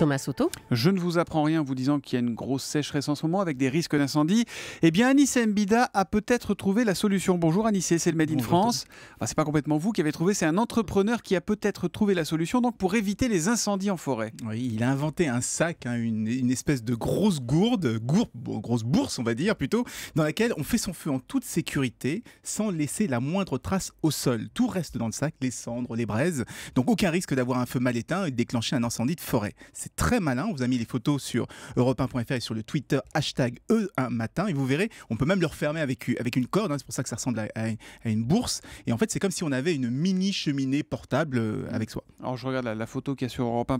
Thomas Soto. Je ne vous apprends rien en vous disant qu'il y a une grosse sécheresse en ce moment avec des risques d'incendie. Eh bien, Anis Mbida a peut-être trouvé la solution. Bonjour Anissé, c'est le Made in France. Ce c'est pas complètement vous qui avez trouvé, c'est un entrepreneur qui a peut-être trouvé la solution donc pour éviter les incendies en forêt. Oui, il a inventé un sac, hein, une, espèce de grosse gourde, gourde, grosse bourse on va dire plutôt, dans laquelle on fait son feu en toute sécurité sans laisser la moindre trace au sol. Tout reste dans le sac, les cendres, les braises. Donc aucun risque d'avoir un feu mal éteint et de déclencher un incendie de forêt. C'est très malin. On vous a mis les photos sur europe et sur le Twitter hashtag e un matin. Et vous verrez, on peut même le refermer avec, avec une corde. Hein. c'est pour ça que ça ressemble à, une bourse. Et en fait, c'est comme si on avait une mini cheminée portable euh, avec soi. Alors je regarde la, photo qu'il y a sur europe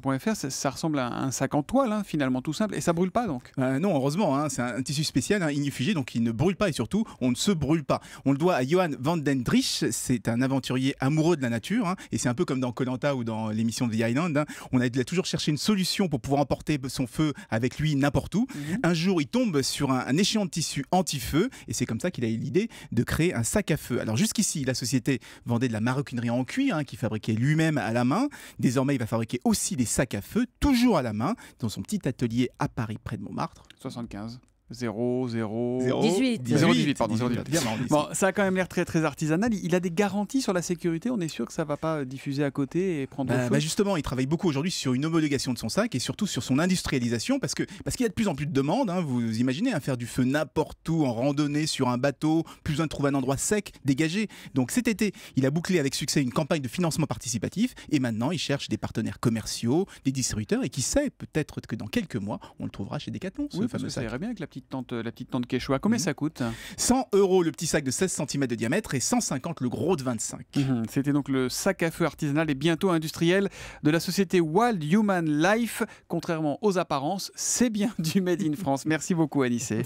Ça, ressemble à un sac en toile, hein, finalement, tout simple. Et ça brûle pas donc euh, Non, heureusement. Hein. c'est un, tissu spécial, ignifugé, donc il ne brûle pas. Et surtout, on ne se brûle pas. On le doit à Johan van den Drich. C'est un aventurier amoureux de la nature. et c'est un peu comme dans Koh-Lanta ou dans l'émission de The Island. on a toujours cherché une solution pour pouvoir emporter son feu avec lui n'importe où. Mhm. Un jour, il tombe sur un, échéant de tissu anti-feu et c'est comme ça qu'il a eu l'idée de créer un sac à feu. Alors jusqu'ici, la société vendait de la maroquinerie en cuir hein, qu'il fabriquait lui-même à la main. Désormais, il va fabriquer aussi des sacs à feu, toujours à la main, dans son petit atelier à Paris près de Montmartre. 75. 0, 0, 0, 18. pardon, 0, 18. Bon, ça a quand même l'air très, très artisanal. Il a des garanties sur la sécurité. On est sûr que ça ne va pas diffuser à côté et prendre bah, bah Justement, il travaille beaucoup aujourd'hui sur une homologation de son sac et surtout sur son industrialisation parce que parce qu'il y a de plus en plus de demandes. Hein. Vous imaginez hein, faire du feu n'importe où en randonnée sur un bateau, plus besoin de trouver un endroit sec, dégagé. Donc cet été, il a bouclé avec succès une campagne de financement participatif et maintenant il cherche des partenaires commerciaux, des distributeurs et qui sait peut-être que dans quelques mois on le trouvera chez Decathlon. Ce oui, fameux ça irait bien avec la la petite tente Quechua. Combien mhm. ça coûte 100 euros le petit sac de 16 cm de diamètre et 150 le gros de 25. Mhm. C'était donc le sac à feu artisanal et bientôt industriel de la société Wild Human Life. Contrairement aux apparences, c'est bien du Made in France. Merci beaucoup, Anissé.